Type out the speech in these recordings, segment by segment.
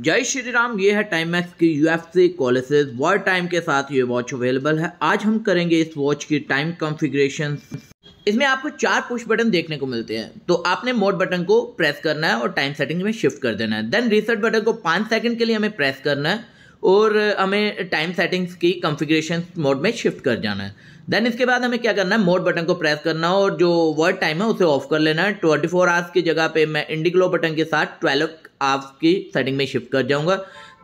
जय श्री राम ये है टाइम मैक्स की U F C Colossus world time के साथ ये वॉच अवेलेबल है आज हम करेंगे इस वॉच की टाइम कॉन्फ़िगरेशन इसमें आपको चार पुश बटन देखने को मिलते हैं तो आपने मोड बटन को प्रेस करना है और टाइम सेटिंग में शिफ्ट कर देना है देन रीसेट बटन को पाँच सेकंड के लिए हमें प्रेस करना है और हमें टाइम सेटिंग्स की कॉन्फ़िगरेशन मोड में शिफ्ट कर जाना है देन इसके बाद हमें क्या करना है मोड बटन को प्रेस करना है और जो वर्ड टाइम है उसे ऑफ कर लेना है ट्वेंटी फोर आवर्स की जगह पे मैं इंडिग्लो बटन के साथ ट्वेल्व आवर्स की सेटिंग में शिफ्ट कर जाऊँगा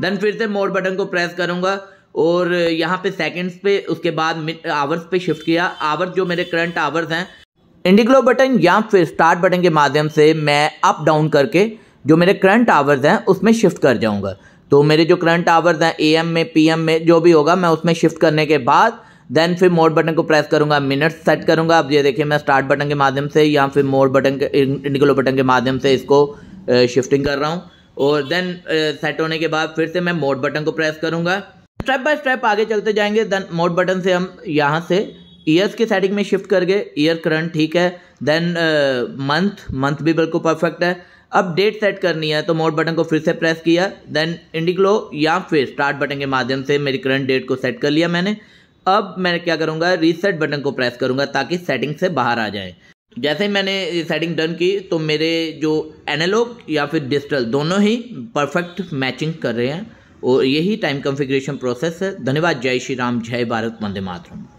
देन फिर से मोड बटन को प्रेस करूँगा और यहाँ पे सेकंड्स पे उसके बाद आवर्स पे शिफ्ट किया आवर्स जो मेरे करंट आवर्स हैं इंडिग्लो बटन या फिर स्टार्ट बटन के माध्यम से मैं अप डाउन करके जो मेरे करंट आवर्स हैं उसमें शिफ्ट कर जाऊँगा तो मेरे जो करंट आवर्स हैं एएम में पी में जो भी होगा मैं उसमें शिफ्ट करने के बाद देन फिर मोड बटन को प्रेस करूंगा मिनट सेट करूंगा अब ये देखिए मैं स्टार्ट बटन के माध्यम से या फिर मोड बटन के इंडिकलो बटन के माध्यम से इसको शिफ्टिंग कर रहा हूँ और देन सेट होने के बाद फिर से मैं मोड बटन को प्रेस करूँगा स्टेप बाय स्टेप आगे चलते जाएंगे देन मोड बटन से हम यहाँ से ईयर्स के सेटिंग में शिफ्ट कर गए ईयर करंट ठीक है देन मंथ मंथ भी बिल्कुल परफेक्ट है अब डेट सेट करनी है तो मोड बटन को फिर से प्रेस किया देन इंडिक्लो या फिर स्टार्ट बटन के माध्यम से मेरी करंट डेट को सेट कर लिया मैंने अब मैं क्या करूँगा रीसेट बटन को प्रेस करूँगा ताकि सेटिंग से बाहर आ जाए जैसे ही मैंने सेटिंग डन की तो मेरे जो एनालॉग या फिर डिजिटल दोनों ही परफेक्ट मैचिंग कर रहे हैं और यही टाइम कॉन्फ़िगरेशन प्रोसेस है धन्यवाद जय श्री राम जय भारत वंदे मातरम